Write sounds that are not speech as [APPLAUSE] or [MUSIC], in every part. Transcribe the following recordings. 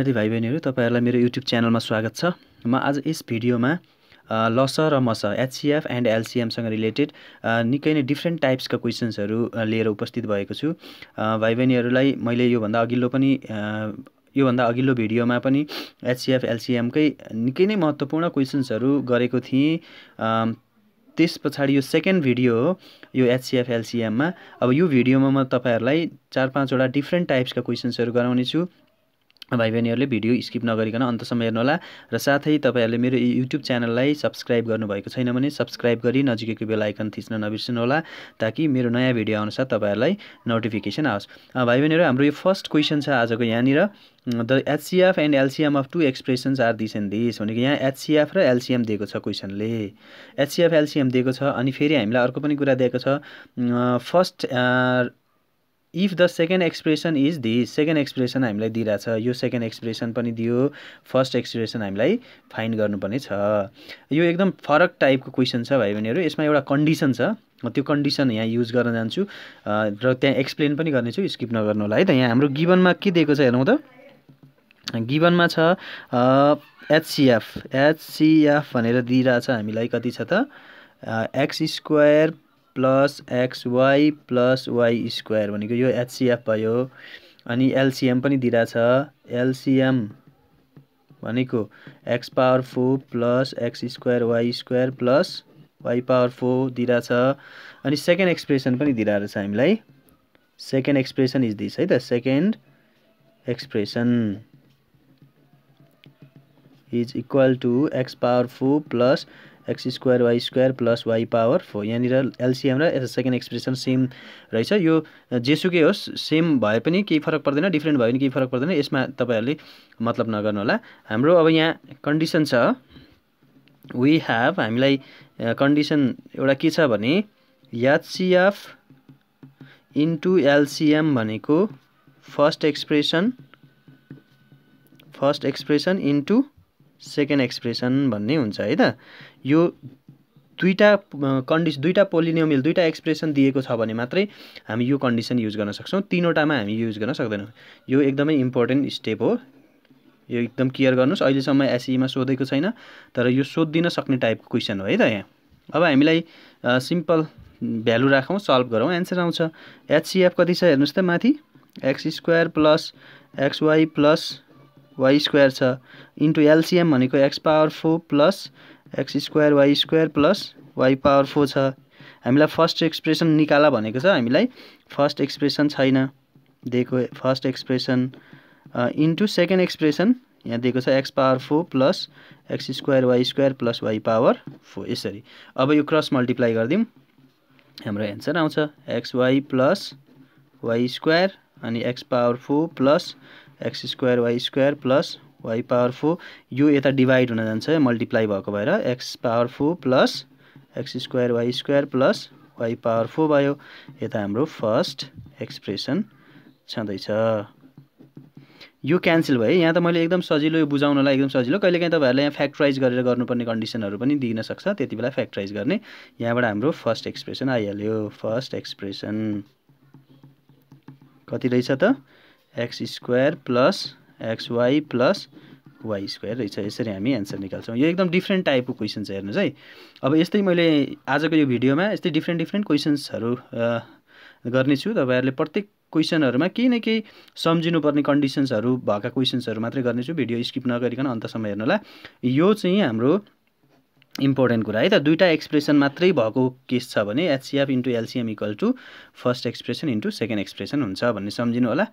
विद्यार्थी भाइ बहिनीहरू तपाईँहरूलाई मेरो युट्युब च्यानलमा स्वागत छ म आज यस भिडियोमा लस र मस एचसिएफ एन्ड एलसिएमसँग रिलेटेड निकै नै डिफ्रेन्ट टाइप्सका क्वेसन्सहरू लिएर उपस्थित भएको छु भाइ बहिनीहरूलाई मैले योभन्दा अघिल्लो पनि योभन्दा अघिल्लो भिडियोमा पनि एचसिएफ एलसिएमकै निकै नै महत्त्वपूर्ण क्वेसन्सहरू गरेको थिएँ त्यस पछाडि यो सेकेन्ड भिडियो हो यो एचसिएफ एलसिएममा अब यो भिडियोमा म तपाईँहरूलाई चार पाँचवटा डिफ्रेन्ट टाइप्सका क्वेसन्सहरू गराउनेछु भाइ बहिनीहरूले भिडियो स्किप नगरिकन अन्तसम्म हेर्नुहोला र साथै तपाईँहरूले मेरो युट्युब च्यानललाई सब्सक्राइब गर्नुभएको छैन भने सब्सक्राइब गरी नजिकैको बेल आइकन थिच्न होला ताकि मेरो नयाँ भिडियो अनुसार तपाईँहरूलाई नोटिफिकेसन आओस् भाइ बहिनीहरू हाम्रो यो फर्स्ट क्वेसन छ आजको यहाँनिर the HCF and LCM of two expressions are this and this भनेको यहाँ एचसिएफ र एलसिएम दिएको छ क्वेसनले एचसिएफ एलसिएम दिएको छ अनि फेरि हामीलाई अर्को पनि कुरा दिएको छ first if the second expression is this second expression हामीलाई दिइरहेछ यो सेकेन्ड एक्सप्रेसन पनि दियो फर्स्ट एक्सप्रेसन हामीलाई फाइन्ड गर्नुपर्ने छ यो एकदम फरक टाइपको क्वेसन छ भाइ बहिनीहरू यसमा एउटा कन्डिसन छ म त्यो कन्डिसन यहाँ युज गर्न जान्छु र त्यहाँ एक्सप्लेन पनि गर्नेछु स्किप नगर्नु होला है त यहाँ हाम्रो गिभनमा के दिएको छ हेरौँ त गिभनमा छ एचसिएफ एचसिएफ भनेर दिइरहेछ हामीलाई कति छ त x square plus x y plus y square भनेको यो एचसिएफ भयो अनि एलसिएम पनि दिइरहेछ एलसिएम भनेको x power four plus x square y square plus y power four दिइरहेछ अनि सेकेन्ड एक्सप्रेसन पनि दिइरहेछ हामीलाई सेकेन्ड एक्सप्रेसन इज दिस है त second expression is equal to x power four plus x square y square plus y power four यहाँनिर LCM र second expression same रहेछ यो जेसुकै होस् सेम भए पनि केही फरक पर्दैन डिफ्रेन्ट भयो भने केही फरक पर्दैन यसमा तपाईँहरूले मतलब नगर्नु होला हाम्रो अब यहाँ कन्डिसन छ वी ह्याभ हामीलाई कन्डिसन एउटा के छ भने याचिएफ इन्टु एलसिएम भनेको first expression first expression into second expression भन्ने हुन्छ है त यो दुईवटा कन्डिस दुईवटा पोलिनोमियल दुईवटा एक्सप्रेसन दिएको छ भने मात्रै हामी यो कन्डिसन युज गर्न सक्छौँ तिनवटामा हामी युज गर्न सक्दैनौँ यो एकदमै इम्पोर्टेन्ट स्टेप हो यो एकदम केयर गर्नुहोस् अहिलेसम्म एसइमा सोधेको छैन तर यो सोधिदिन सक्ने टाइपको क्वेसन हो है त यहाँ अब हामीलाई सिम्पल भ्यालु राखौँ सल्भ गरौँ एन्सर आउँछ एचसिएफ कति छ हेर्नुहोस् त माथि x square plus x y plus y square छ इन्टु एलसिएम भनेको x power four plus x square y square plus y power four छ हामीलाई फर्स्ट एक्सप्रेसन निकाला भनेको छ हामीलाई फर्स्ट एक्सप्रेसन छैन दिएको first expression into second expression यहाँ दिएको छ x power four plus x square y square plus y power four यसरी अब यो क्रस मल्टिप्लाई गरिदिउँ हाम्रो एन्सर आउँछ x y plus y square अनि x power four plus x square y square plus y power four यो यता divide हुन जान्छ मल्टिप्लाई भएको भएर x power four plus x square y square plus y power four भयो यता हाम्रो फर्स्ट एक्सप्रेसन छँदैछ यो क्यान्सल भयो यहाँ त मैले एकदम सजिलो यो बुझाउनलाई एकदम सजिलो कहिलेकाहीँ तपाईँहरूलाई यहाँ फ्याक्टराइज गरेर गर्नुपर्ने कन्डिसनहरू पनि दिन सक्छ त्यति बेला फ्याक्टराइज गर्ने यहाँबाट हाम्रो फर्स्ट एक्सप्रेसन आइहाल्यो फर्स्ट एक्सप्रेसन कति रहेछ त x square plus x y plus y square रहेछ यसरी हामी एन्सर निकाल्छौँ यो एकदम डिफ्रेन्ट टाइपको क्वेसन छ हेर्नुहोस् है अब यस्तै मैले आजको यो भिडियोमा यस्तै डिफ्रेन्ट डिफ्रेन्ट क्वेसन्सहरू गर्नेछु तपाईँहरूले प्रत्येक क्वेसनहरूमा केही न केही सम्झिनुपर्ने कन्डिसन्सहरू भएका क्वेसन्सहरू मात्रै गर्नेछु भिडियो स्किप नगरिकन अन्तसम्म हेर्नुहोला यो चाहिँ हाम्रो इम्पोर्टेन्ट कुरा है त दुईवटा एक्सप्रेसन मात्रै भएको केस छ भने HCF into LCM equal to first expression into second expression हुन्छ भन्ने सम्झिनु होला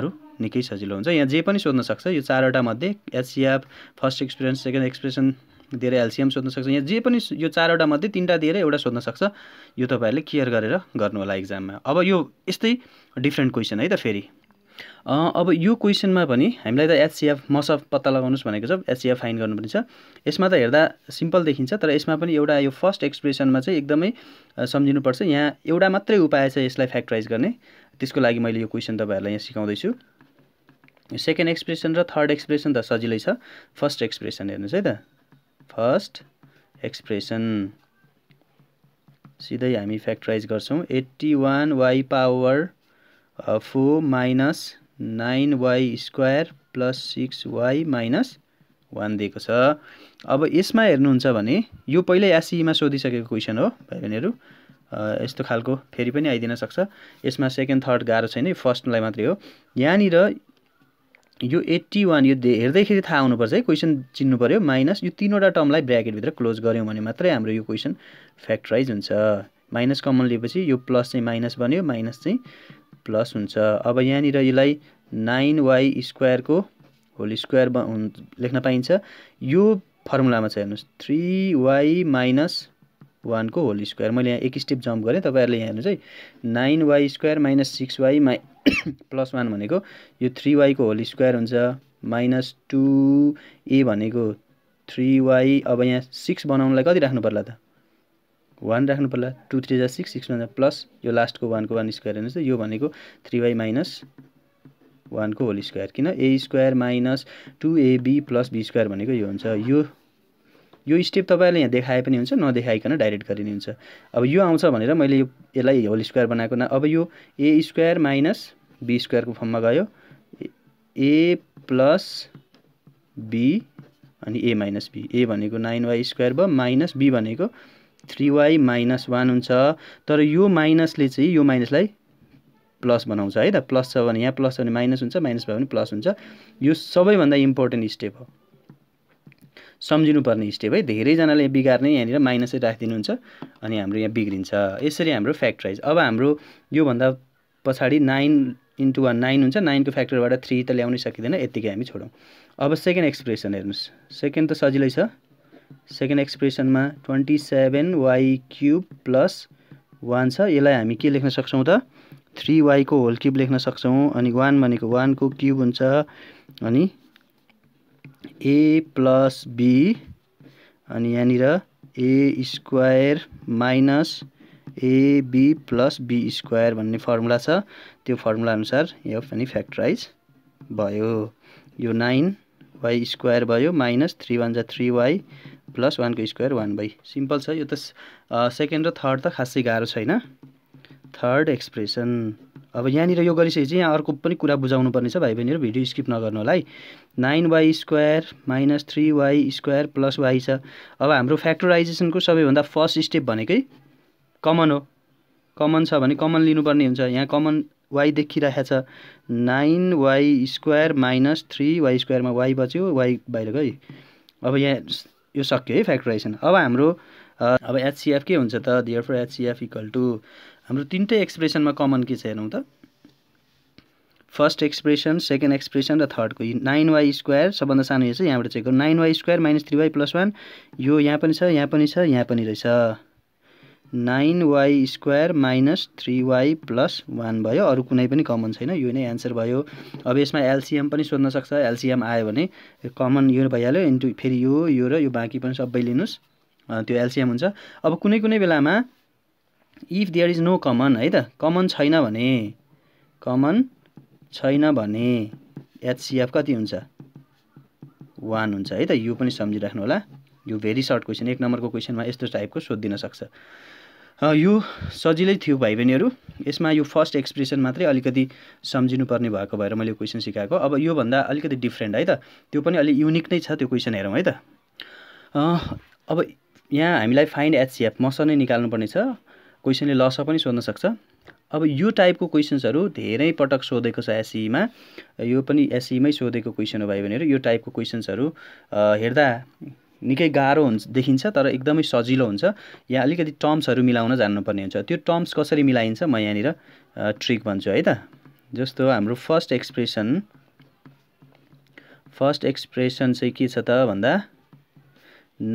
अरू निकै सजिलो हुन्छ यहाँ जे पनि सोध्न सक्छ यो चारवटा मध्ये HCF first expression second expression दिएर एलसिएम सोध्न सक्छ यहाँ जे पनि यो चारवटा मध्ये तिनवटा दिएर एउटा सोध्न सक्छ यो तपाईँहरूले क्लियर गरेर गर्नु होला इक्जाममा अब यो यस्तै डिफ्रेन्ट क्वेसन है त फेरि अब यो क्वेसनमा पनि हामीलाई त एचसिएफ मसफ पत्ता लगाउनुहोस् भनेको छ एचसिएफ फाइन गर्नुपर्ने छ यसमा त हेर्दा सिम्पल देखिन्छ तर यसमा पनि एउटा यो फर्स्ट एक्सप्रेसनमा चाहिँ एकदमै सम्झिनुपर्छ यहाँ एउटा मात्रै उपाय छ यसलाई फ्याक्टराइज गर्ने त्यसको लागि मैले यो क्वेसन तपाईँहरूलाई यहाँ सिकाउँदैछु सेकेन्ड एक्सप्रेसन र थर्ड एक्सप्रेसन त सजिलै छ फर्स्ट एक्सप्रेसन हेर्नुहोस् है त फर्स्ट एक्सप्रेसन सिधै हामी फ्याक्टराइज गर्छौँ eighty one y power four minus nine y square plus six y minus one दिएको छ अब यसमा हेर्नुहुन्छ भने यो पहिल्यै एससीमा सोधिसकेको क्वेसन हो भाइ बहिनीहरू यस्तो खालको फेरि पनि आइदिन सक्छ यसमा सेकेन्ड थर्ड गाह्रो छैन यो फर्स्टलाई मात्रै हो यहाँनिर यो एट्टी वान यो हेर्दैखेरि थाहा हुनुपर्छ है क्वेसन चिन्नु पऱ्यो माइनस यो तिनवटा टर्मलाई ब्राकेटभित्र क्लोज गऱ्यौँ भने मात्रै हाम्रो यो क्वेसन फ्याक्टराइज हुन्छ माइनस कमन लिएपछि यो प्लस चाहिँ माइनस बन्यो माइनस चाहिँ प्लस हुन्छ अब यहाँनिर यसलाई नाइन वाइ स्क्वायरको होल स्क्वायर लेख्न पाइन्छ यो फर्मुलामा छ हेर्नुहोस् थ्री वाइ माइनस वानको होल स्क्वायर मैले यहाँ एक स्टेप जम्प गरेँ तपाईँहरूले यहाँ हेर्नुहोस् है nine y square minus six y माइ [COUGHS] प्लस वान भनेको यो थ्री वाइको होल स्क्वायर हुन्छ माइनस टु ए भनेको थ्री वाई अब यहाँ सिक्स बनाउनलाई कति राख्नु पर्ला त वान राख्नु पर्ला टु थ्री जा सिक्स सिक्स भन्दा प्लस यो लास्टको वानको वान स्क्वायर हेर्नुहोस् त यो भनेको थ्री वाई माइनस वानको होल स्क्वायर किन a square minus two a b plus b square भनेको यो हुन्छ यो यो स्टेप तपाईँले यहाँ देखाए पनि हुन्छ नदेखाइकन डाइरेक्ट गरिने हुन्छ अब यो आउँछ भनेर मैले यो यसलाई होल स्क्वायर बनाएको न अब यो ए स्क्वायर माइनस बी स्क्वायरको फर्ममा गयो ए प्लस बी अनि ए माइनस बी ए भनेको नाइन वाई स्क्वायर भयो माइनस बी भनेको थ्री वाई माइनस वान हुन्छ तर यो माइनसले चाहिँ यो माइनसलाई प्लस बनाउँछ है त प्लस छ भने यहाँ प्लस छ भने माइनस हुन्छ माइनस भयो भने प्लस हुन्छ यो सबैभन्दा इम्पोर्टेन्ट स्टेप हो सम्झिनुपर्ने स्टेप है धेरैजनाले बिगार्ने यहाँनिर माइनसै राखिदिनुहुन्छ अनि हाम्रो यहाँ बिग्रिन्छ यसरी हाम्रो फ्याक्टराइज अब हाम्रो योभन्दा पछाडि नाइन इन्टु वान नाइन हुन्छ नाइनको फ्याक्टरबाट थ्री त ल्याउनै सकिँदैन यत्तिकै हामी छोडौँ अब सेकेन्ड एक्सप्रेसन हेर्नुहोस् सेकेन्ड त सजिलै छ सेकेन्ड एक्सप्रेसनमा twenty seven y cube plus one छ यसलाई हामी के लेख्न सक्छौँ त थ्री वाइको होल क्युब लेख्न सक्छौँ अनि वान भनेको वानको क्युब हुन्छ अनि ए प्लस बी अनि यहाँनिर a square minus a b plus b square भन्ने फर्मुला छ त्यो फर्मुला अनुसार यो पनि फ्याक्टराइज भयो यो नाइन वाइ स्क्वायर भयो माइनस थ्री वान जा थ्री वाई प्लस वानको स्क्वायर वान बाई सिम्पल छ यो त सेकेन्ड र थर्ड त खासै गाह्रो छैन थर्ड एक्सप्रेसन अब यहाँनिर यो गरिसकेपछि यहाँ अर्को पनि कुरा बुझाउनु पर्ने छ भाइ बहिनीहरू भिडियो स्किप नगर्नु होला है nine y square minus three y square plus y छ अब हाम्रो फ्याक्टराइजेसनको सबैभन्दा फर्स्ट स्टेप भनेकै कमन हो कमन छ भने कमन लिनुपर्ने हुन्छ यहाँ कमन वाई देखिरहेको छ nine y square minus three y स्क्वायरमा वाई बच्यो वाई बाहिर गयो अब यहाँ यो सक्यो है फ्याक्टराइजेसन अब हाम्रो अब एचसिएफ के हुन्छ त therefore HCF equal to हाम्रो तिनटै एक्सप्रेसनमा कमन के छ हेरौँ त फर्स्ट एक्सप्रेसन सेकेन्ड एक्सप्रेसन र थर्डको नाइन वाई स्क्वायर सबभन्दा सानो यो चाहिँ यहाँबाट चेक गर्नु nine y square minus three y plus one यो यहाँ पनि छ यहाँ पनि छ यहाँ पनि रहेछ nine y square minus three y plus one भयो अरू कुनै पनि कमन छैन यो नै एन्सर भयो अब यसमा एलसिएम पनि सोध्न सक्छ एलसिएम आयो भने कमन यो भइहाल्यो इन्टु फेरि यो यो र यो बाँकी पनि सबै लिनुहोस् त्यो एलसिएम हुन्छ अब कुनै कुनै बेलामा if there is no common है त कमन छैन भने कमन छैन भने एचसिएफ कति हुन्छ वान हुन्छ है त यो पनि सम्झिराख्नु होला यो भेरी सर्ट क्वेसन एक नम्बरको क्वेसनमा यस्तो टाइपको सोधिदिन सक्छ यो सजिलै थियो भाइ बहिनीहरू यसमा यो फर्स्ट एक्सप्रेसन मात्रै अलिकति सम्झिनुपर्ने भएको भएर मैले क्वेसन सिकाएको अब योभन्दा अलिकति डिफ्रेन्ट है त त्यो पनि अलिक युनिक नै छ त्यो क्वेसन हेरौँ है त अब यहाँ हामीलाई फाइन्ड एचसिएफ मसँग नै निकाल्नुपर्ने छ क्वेसनले लस पनि सोध्न सक्छ अब यो टाइपको क्वेसन्सहरू धेरै पटक सोधेको छ एससीमा e e यो पनि एसईमै e सोधेको क्वेसन हो भाइ भनेर यो टाइपको क्वेसन्सहरू हेर्दा निकै गाह्रो हुन्छ देखिन्छ तर एकदमै सजिलो हुन्छ यहाँ अलिकति टर्म्सहरू मिलाउन जान्नुपर्ने हुन्छ त्यो टर्म्स कसरी मिलाइन्छ म यहाँनिर ट्रिक भन्छु है त जस्तो हाम्रो फर्स्ट एक्सप्रेसन फर्स्ट एक्सप्रेसन चाहिँ के छ त भन्दा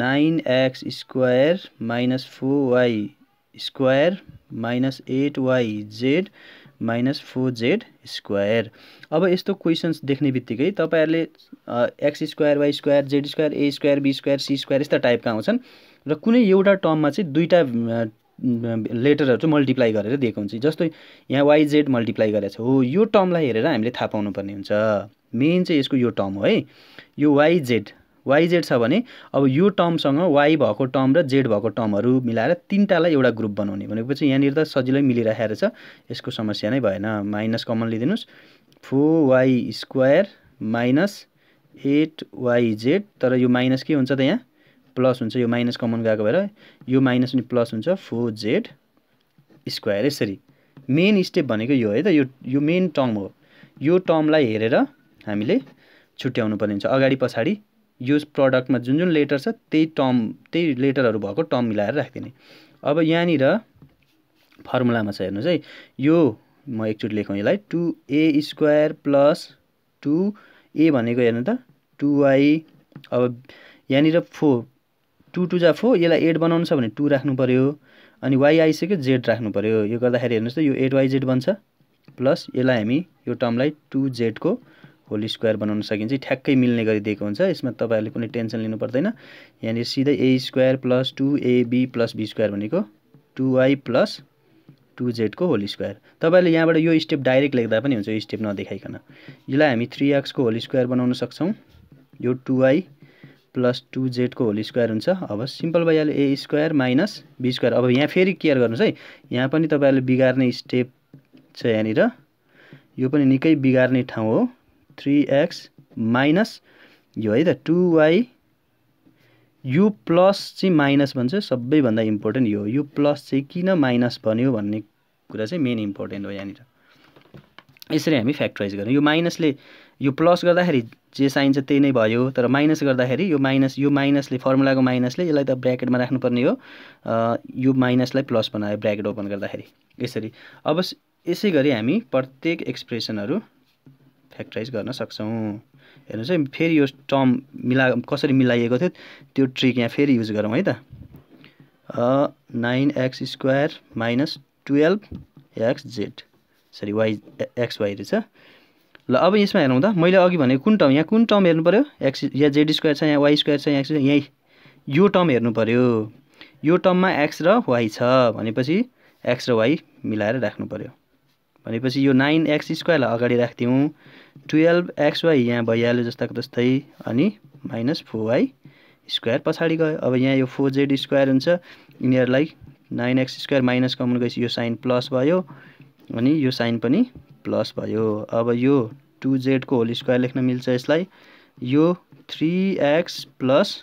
nine x square minus four y square minus eight y z minus four z square अब यस्तो क्वेसन्स देख्ने बित्तिकै तपाईँहरूले x square y square z square a square b square c square यस्ता टाइपका आउँछन् र कुनै एउटा टर्ममा चाहिँ दुईवटा लेटरहरू चाहिँ मल्टिप्लाई गरेर दिएको हुन्छ जस्तै यहाँ वाइजेड मल्टिप्लाई गरेको छ हो यो टर्मलाई हेरेर हामीले थाहा पाउनुपर्ने हुन्छ मेन चाहिँ यसको यो टर्म हो है यो वाइजेड वाइजेड छ भने अब यो टर्मसँग वाइ भएको टर्म र जेड भएको टर्महरू मिलाएर तिनवटालाई एउटा ग्रुप बनाउने भनेपछि यहाँनिर त सजिलै मिलिराखेको छ यसको समस्या नै भएन माइनस कमन लिइदिनुहोस् four y square minus eight y तर यो माइनस के हुन्छ त यहाँ प्लस हुन्छ यो माइनस कमन गएको भएर यो माइनस अनि प्लस हुन्छ फोर जेड स्क्वायर यसरी मेन स्टेप भनेको यो है त यो यो मेन टर्म हो यो टर्मलाई हेरेर हामीले छुट्याउनु पर्ने हुन्छ अगाडि पछाडि यो प्रडक्टमा जुन जुन लेटर छ त्यही टर्म त्यही लेटरहरू भएको टर्म मिलाएर राखिदिने अब यहाँनिर फर्मुलामा छ हेर्नुहोस् है यो म एकचोटि लेखौँ यसलाई two a square plus two a भनेको हेर्नु त टु वाई अब यहाँनिर फो टु टु जा फो यसलाई एट बनाउनु छ भने टु राख्नु पऱ्यो अनि वाइ आइसक्यो जेड राख्नु पऱ्यो यो गर्दाखेरि हेर्नुहोस् त यो एट वाई जेड बन्छ प्लस यसलाई हामी यो टर्मलाई टु जेडको होल स्क्वायर बनाउन सकिन्छ ठ्याक्कै मिल्ने गरिदिएको हुन्छ यसमा तपाईँहरूले कुनै टेन्सन लिनु पर्दैन यहाँनिर सिधै a square plus two a b plus b square भनेको टु प्लस टु जेडको होल स्क्वायर तपाईँले यहाँबाट यो स्टेप डाइरेक्ट लेख्दा पनि हुन्छ यो स्टेप नदेखाइकन यसलाई हामी थ्री एक्सको होल स्क्वायर बनाउन सक्छौँ यो टु प्लस टु जेडको होल स्क्वायर हुन्छ अब सिम्पल भइहाल्यो a square minus b square अब यहाँ फेरि केयर गर्नुहोस् है यहाँ पनि तपाईँहरूले बिगार्ने स्टेप छ यहाँनिर यो पनि निकै बिगार्ने ठाउँ हो थ्री एक्स माइनस यो है त टु वाई यु प्लस चाहिँ माइनस भन्छ सबैभन्दा इम्पोर्टेन्ट यो यु प्लस चाहिँ किन माइनस भन्यो भन्ने कुरा चाहिँ मेन इम्पोर्टेन्ट हो यहाँनिर यसरी हामी फ्याक्टराइज गर्यौँ यो माइनसले यो प्लस गर्दाखेरि जे चाहिन्छ त्यही नै भयो तर माइनस गर्दाखेरि यो माइनस यो माइनसले फर्मुलाको माइनसले यसलाई त ब्राकेटमा राख्नुपर्ने हो यो माइनसलाई प्लस बनायो ब्राकेट ओपन गर्दाखेरि यसरी अब यसै गरी हामी प्रत्येक एक्सप्रेसनहरू फ्याक्टराइज गर्न सक्छौँ हेर्नुहोस् है फेरि यो टर्म मिला कसरी मिलाइएको थियो त्यो ट्रिक यहाँ फेरि युज गरौँ है त nine x square minus twelve x z sorry y x y रहेछ ल अब यसमा हेरौँ त मैले अघि भनेको कुन टर्म यहाँ कुन टर्म हेर्नु पऱ्यो एक्स यहाँ जेड स्क्वायर छ यहाँ वाइ स्क्वायर छ यहाँ एक्स यहीँ यो टर्म हेर्नु पऱ्यो यो टर्ममा एक्स र वाइ छ भनेपछि एक्स र वाइ मिलाएर राख्नु पऱ्यो भनेपछि यो नाइन एक्स स्क्वायरलाई अगाडि राखिदिउँ टुवेल्भ एक्स यहाँ भइहाल्यो जस्ताको जस्तै अनि माइनस फोर वाई स्क्वायर पछाडि गयो अब यहाँ यो फोर जेड स्क्वायर हुन्छ यिनीहरूलाई nine x square minus common गएपछि यो साइन प्लस भयो अनि यो साइन पनि प्लस भयो अब यो टु जेडको होल स्क्वायर लेख्न मिल्छ यसलाई यो three x plus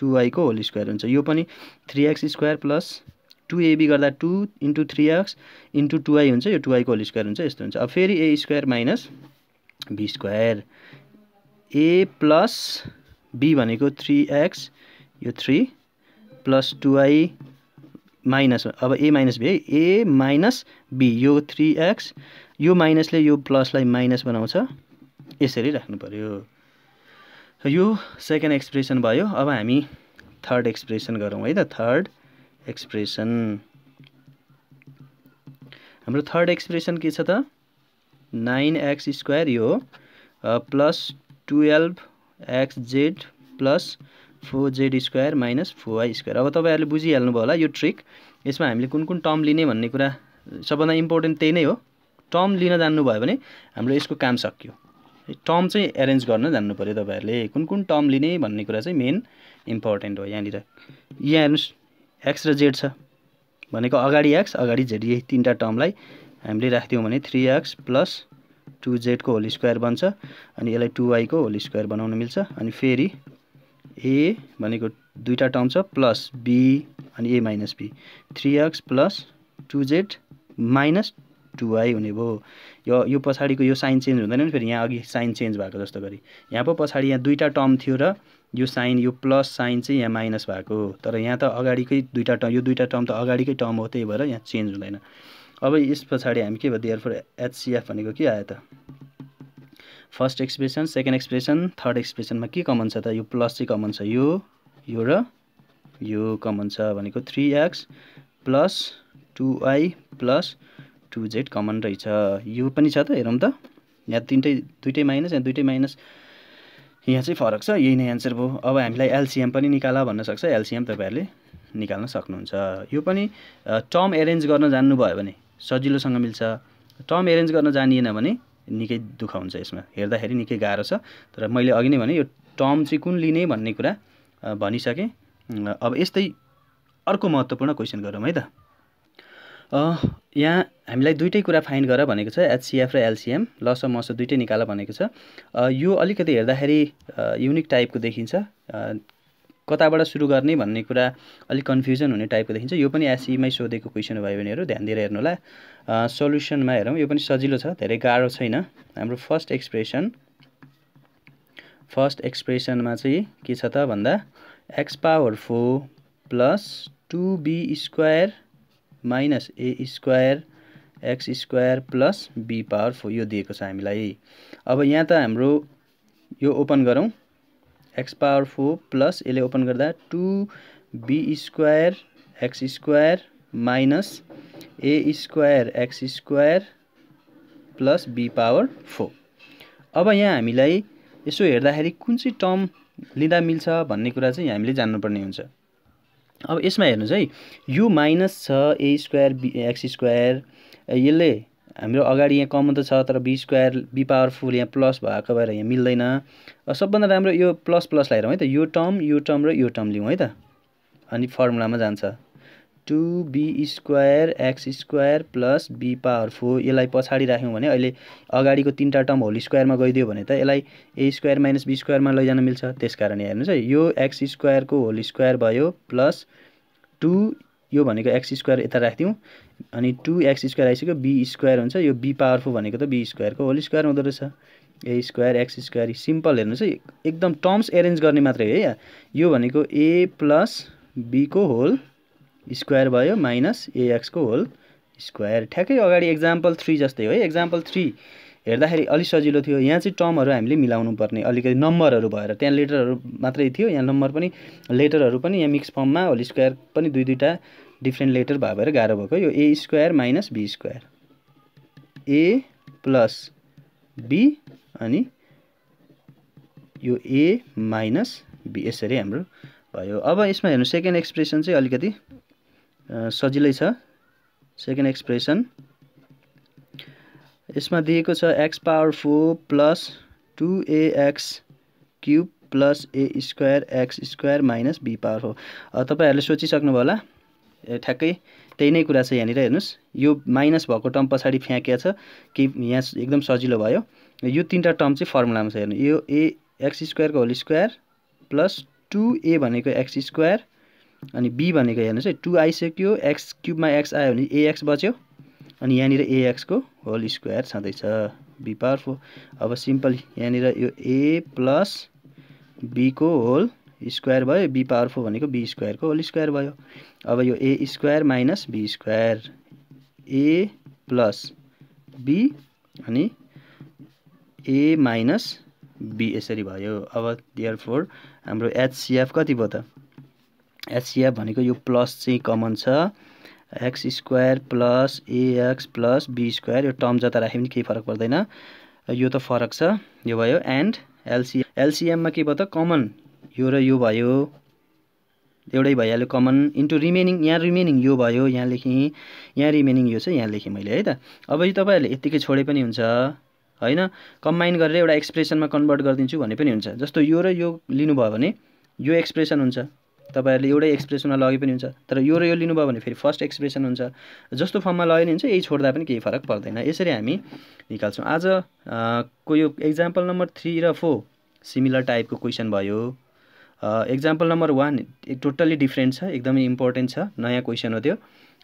two whole square हुन्छ यो पनि three x square plus two a b गर्दा two into three x into two हुन्छ यो टु वाईको होल स्क्वायर हुन्छ यस्तो हुन्छ अब फेरि a square minus b square a plus b भनेको थ्री एक्स यो थ्री प्लस आई माइनस अब ए माइनस बी है ए माइनस बी यो थ्री एक्स यो माइनसले यो प्लसलाई माइनस बनाउँछ यसरी राख्नु पऱ्यो यो सेकेन्ड एक्सप्रेसन भयो अब हामी थर्ड एक्सप्रेसन गरौँ है त थर्ड एक्सप्रेसन हाम्रो थर्ड एक्सप्रेसन के छ त नाइन एक्स स्क्वायर यो plus twelve x z plus four z square minus four y square अब तपाईँहरूले बुझिहाल्नुभयो होला यो ट्रिक यसमा हामीले कुन कुन टर्म लिने भन्ने कुरा सबभन्दा इम्पोर्टेन्ट त्यही नै हो टर्म लिन जान्नुभयो भने हाम्रो यसको काम सकियो टर्म चाहिँ एरेन्ज गर्न जान्नु पऱ्यो तपाईँहरूले कुन कुन टर्म लिने भन्ने कुरा चाहिँ मेन इम्पोर्टेन्ट हो यहाँनिर यहाँ हेर्नुहोस् एक्स र जेड छ भनेको अगाडि एक्स अगाडि जेड यही तिनवटा टर्मलाई हामीले राखिदियौँ भने थ्री एक्स प्लस टु जेडको होल स्क्वायर बन्छ अनि यसलाई टु वाईको होल स्क्वायर बनाउनु मिल्छ अनि फेरि ए भनेको दुईवटा टर्म छ प्लस बी अनि a minus b three x plus two z minus two हुने भयो यो यो पछाडिको यो साइन चेन्ज हुँदैन नि फेरि यहाँ अघि साइन चेन्ज भएको जस्तो गरी यहाँ पो पछाडि यहाँ दुईवटा टर्म थियो र यो साइन यो प्लस साइन चाहिँ यहाँ माइनस भएको तर यहाँ त अगाडिकै दुईवटा टर्म यो दुईवटा टर्म त अगाडिकै टर्म हो त्यही भएर यहाँ चेन्ज हुँदैन अब यस पछाडि हामी के भयो देयर फोर एचसिएफ भनेको के आयो त first expression second expression third एक्सप्रेसनमा के कमन छ त यो प्लस चाहिँ कमन छ यो यो र यो कमन छ भनेको three x plus two y plus two z common रहेछ यो पनि छ त हेरौँ त यहाँ तिनटै दुइटै माइनस यहाँ दुइटै माइनस यहाँ चाहिँ फरक छ यही नै एन्सर भयो अब हामीलाई एलसिएम पनि निकाल भन्न सक्छ एलसिएम तपाईँहरूले निकाल्न सक्नुहुन्छ यो पनि टर्म एरेन्ज गर्न जान्नुभयो भने सजिलोसँग मिल्छ टर्म एरेन्ज गर्न जानिएन भने निकै दुःख हुन्छ यसमा हेर्दाखेरि निकै गाह्रो छ तर मैले अघि नै भने यो टर्म चाहिँ कुन लिने भन्ने कुरा भनिसकेँ अब यस्तै अर्को महत्त्वपूर्ण क्वेसन गरौँ है त यहाँ हामीलाई दुइटै कुरा फाइन गर भनेको छ एचसिएफ र एलसिएम लस मस दुइटै निकाल भनेको छ यो अलिकति हेर्दाखेरि युनिक टाइपको देखिन्छ कताबाट सुरु गर्ने भन्ने कुरा अलिक कन्फ्युजन हुने टाइपको देखिन्छ यो पनि एसईमै सोधेको क्वेसन भयो भनेहरू ध्यान दिएर हेर्नु होला सल्युसनमा हेरौँ यो पनि सजिलो छ धेरै गाह्रो छैन हाम्रो फर्स्ट एक्सप्रेसन फर्स्ट एक्सप्रेसनमा चाहिँ के छ त भन्दा x power four plus two b square minus a square x square plus b power four यो दिएको छ हामीलाई अब यहाँ त हाम्रो यो ओपन गरौँ एक्स पावर फोर प्लस यसले ओपन गर्दा two b square x square minus a square x square plus b power four अब यहाँ हामीलाई यसो हेर्दाखेरि कुन चाहिँ टर्म लिँदा मिल्छ भन्ने कुरा चाहिँ हामीले जान्नुपर्ने हुन्छ अब यसमा हेर्नुहोस् है यो माइनस छ a square b x square यसले हाम्रो अगाडि यहाँ कमन त छ तर बी स्क्वायर बी पावरफुल यहाँ प्लस भएको भएर यहाँ मिल्दैन सबभन्दा राम्रो यो प्लस प्लस लगाएर है त यो टर्म यो टर्म र यो टर्म लिउँ है त अनि फर्मुलामा जान्छ two b square x square plus b power four यसलाई पछाडि राख्यौँ भने अहिले अगाडिको तिनवटा टर्म होल स्क्वायरमा गइदियो भने त यसलाई ए स्क्वायर माइनस बी स्क्वायरमा लैजान मिल्छ त्यस कारण हेर्नुहोस् है यो एक्स स्क्वायरको होल स्क्वायर भयो प्लस टु यो भनेको एक्स स्क्वायर यता राखिदिउँ अनि टु एक्स स्क्वायर आइसक्यो बी स्क्वायर हुन्छ यो बी पावर भनेको त बी स्क्वायरको होल स्क्वायर हुँदो रहेछ a square x square simple हेर्नुहोस् है एकदम टर्म्स एरेन्ज गर्ने मात्रै है यो भनेको ए प्लस बीको होल स्क्वायर भयो माइनस एएक्सको होल स्क्वायर ठ्याक्कै अगाडि एक्जाम्पल थ्री जस्तै हो है एक्जाम्पल थ्री हेर्दाखेरि अलिक सजिलो थियो यहाँ चाहिँ टर्महरू हामीले मिलाउनु पर्ने अलिकति नम्बरहरू भएर त्यहाँ लेटरहरू मात्रै थियो यहाँ नम्बर पनि लेटरहरू पनि यहाँ मिक्स फर्ममा होल स्क्वायर पनि दुई दुईवटा डिफ्रेन्ट लेटर भए भएर गाह्रो भएको यो a square minus b square a plus b अनि यो ए माइनस बी यसरी हाम्रो भयो अब यसमा हेर्नु सेकेन्ड एक्सप्रेसन चाहिँ अलिकति सजिलै छ सेकेन्ड एक्सप्रेसन यसमा दिएको छ x power four plus two x cube plus a square x square minus b power four तपाईँहरूले सोचिसक्नुभयो होला ठ्याक्कै त्यही नै कुरा छ यहाँनिर हेर्नुहोस् यो माइनस भएको टर्म पछाडि फ्याँकिया छ कि यहाँ एकदम सजिलो भयो यो तिनवटा टर्म चाहिँ फर्मुलामा छ हेर्नु यो ए एक्स स्क्वायरको whole square plus two a भनेको एक्स स्क्वायर अनि बी भनेको हेर्नुहोस् है टु आइसक्यो एक्स क्युबमा एक्स आयो भने एएक्स बच्यो अनि यहाँनिर एएक्सको होल स्क्वायर छँदैछ बी पावर फोर अब सिम्पल यहाँनिर यो ए प्लस बीको होल स्क्वायर भयो बी पावर फोर भनेको बी स्क्वायरको होल स्क्वायर भयो अब यो a square minus b square a plus b अनि ए माइनस बी यसरी भयो अब देयर फोर हाम्रो एचसिएफ कति भयो त एचसिएफ भनेको यो प्लस चाहिँ कमन छ x square plus a x plus b square यो टर्म जता राख्यो भने केही फरक पर्दैन यो त फरक छ यो भयो एन्ड एलसिएम एलसिएममा के भयो त कमन यो र यो भयो एउटै भइहाल्यो कमन इन्टु रिमेनिङ यहाँ रिमेनिङ यो भयो यहाँ लेखेँ यहाँ रिमेनिङ यो छ यहाँ लेखेँ मैले है त अब यो तपाईँहरूले यत्तिकै छोडे पनि हुन्छ होइन कम्बाइन गरेर एउटा एक्सप्रेसनमा कन्भर्ट गरिदिन्छु भने पनि हुन्छ जस्तो यो र यो लिनुभयो भने यो एक्सप्रेसन हुन्छ तपाईँहरूले एउटै एक्सप्रेसनमा लगे पनि हुन्छ तर यो र यो लिनुभयो भने फेरि फर्स्ट एक्सप्रेसन हुन्छ जस्तो फर्ममा लग्यो नि हुन्छ यही छोड्दा पनि केही फरक पर्दैन यसरी हामी निकाल्छौँ आजको यो एक्जाम्पल नम्बर थ्री र फोर सिमिलर टाइपको क्वेसन भयो example number one totally different छ एकदमै इम्पोर्टेन्ट छ नयाँ क्वेसन हो त्यो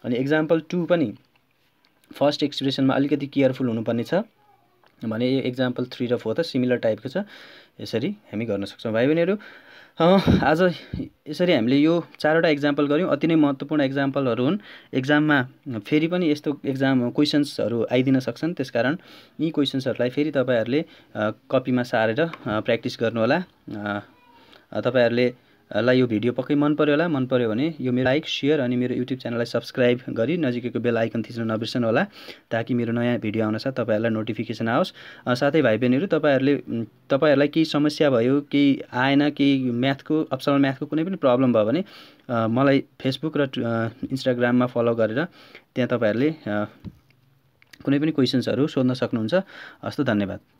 अनि एक्जाम्पल टू पनि फर्स्ट एक्सप्रेसनमा अलिकति केयरफुल हुनुपर्ने छ भने एक्जाम्पल थ्री र फोर त सिमिलर टाइपको छ यसरी हामी गर्न सक्छौँ भाइ बहिनीहरू आज यसरी हामीले यो चारवटा इक्जाम्पल गऱ्यौँ अति नै महत्त्वपूर्ण इक्जाम्पलहरू हुन् एक्जाममा फेरि पनि यस्तो एक्जाम क्वेसन्सहरू आइदिन सक्छन् त्यसकारण यी क्वेसन्सहरूलाई फेरि तपाईँहरूले कपीमा सारेर प्र्याक्टिस गर्नुहोला तपाईँहरूले लाई यो भिडियो पक्कै मन पऱ्यो होला मन पऱ्यो भने यो मेरो लाइक सेयर अनि मेरो युट्युब च्यानललाई सब्सक्राइब गरी नजिकैको बेल आइकन थिच्न नबिर्सनु होला ताकि मेरो नयाँ भिडियो साथ तपाईँहरूलाई नोटिफिकेसन आओस् साथै भाइ बहिनीहरू तपाईँहरूले तपाईँहरूलाई केही समस्या भयो केही आएन केही म्याथको अप्सनल म्याथको कुनै पनि प्रब्लम भयो भने मलाई फेसबुक र इन्स्टाग्राममा फलो गरेर त्यहाँ तपाईँहरूले कुनै पनि क्वेसन्सहरू सोध्न सक्नुहुन्छ हस्त धन्यवाद